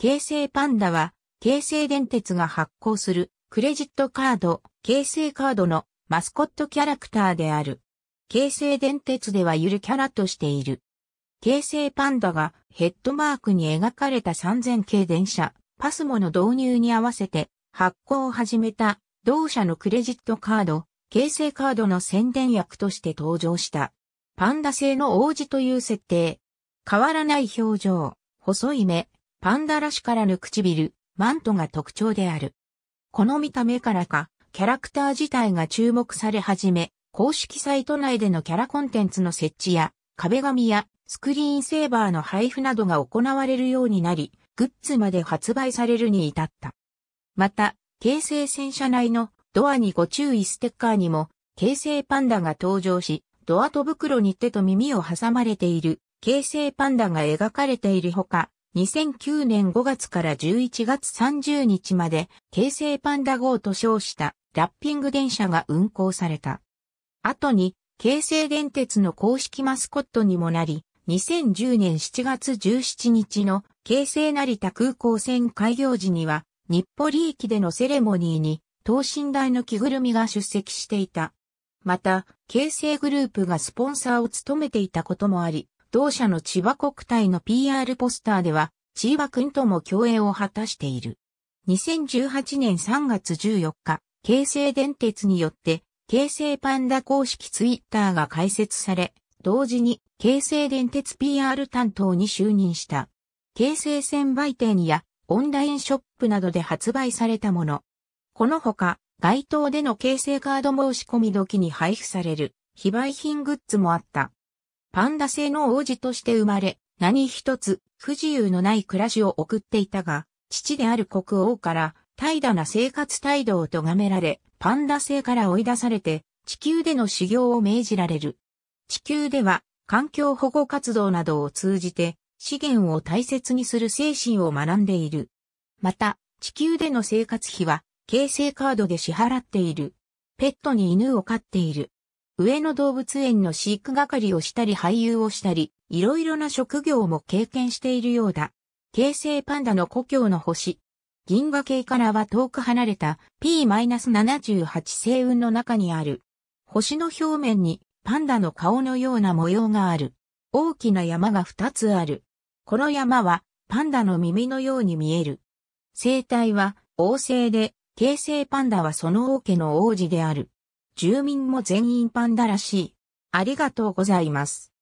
京成パンダは、京成電鉄が発行するクレジットカード、京成カードのマスコットキャラクターである。京成電鉄ではゆるキャラとしている。京成パンダがヘッドマークに描かれた3000系電車、パスモの導入に合わせて発行を始めた同社のクレジットカード、京成カードの宣伝役として登場した。パンダ製の王子という設定。変わらない表情、細い目、パンダらしからぬ唇、マントが特徴である。この見た目からか、キャラクター自体が注目され始め、公式サイト内でのキャラコンテンツの設置や、壁紙やスクリーンセーバーの配布などが行われるようになり、グッズまで発売されるに至った。また、京成戦車内のドアにご注意ステッカーにも、京成パンダが登場し、ドアと袋に手と耳を挟まれている、京成パンダが描かれているほか、2009年5月から11月30日まで、京成パンダ号と称したラッピング電車が運行された。後に、京成電鉄の公式マスコットにもなり、2010年7月17日の京成成田空港線開業時には、日暮里駅でのセレモニーに、等身大の着ぐるみが出席していた。また、京成グループがスポンサーを務めていたこともあり、同社の千葉国体の PR ポスターでは、千葉くんとも共演を果たしている。2018年3月14日、京成電鉄によって、京成パンダ公式ツイッターが開設され、同時に京成電鉄 PR 担当に就任した。京成線売店やオンラインショップなどで発売されたもの。このほか、街頭での京成カード申し込み時に配布される非売品グッズもあった。パンダ製の王子として生まれ、何一つ不自由のない暮らしを送っていたが、父である国王から怠惰な生活態度を咎められ、パンダ製から追い出されて、地球での修行を命じられる。地球では、環境保護活動などを通じて、資源を大切にする精神を学んでいる。また、地球での生活費は、形成カードで支払っている。ペットに犬を飼っている。上野動物園の飼育係をしたり俳優をしたり、いろいろな職業も経験しているようだ。京成パンダの故郷の星。銀河系からは遠く離れた P-78 星雲の中にある。星の表面にパンダの顔のような模様がある。大きな山が2つある。この山はパンダの耳のように見える。生態は王星で、京成パンダはその王家の王子である。住民も全員パンダらしい。ありがとうございます。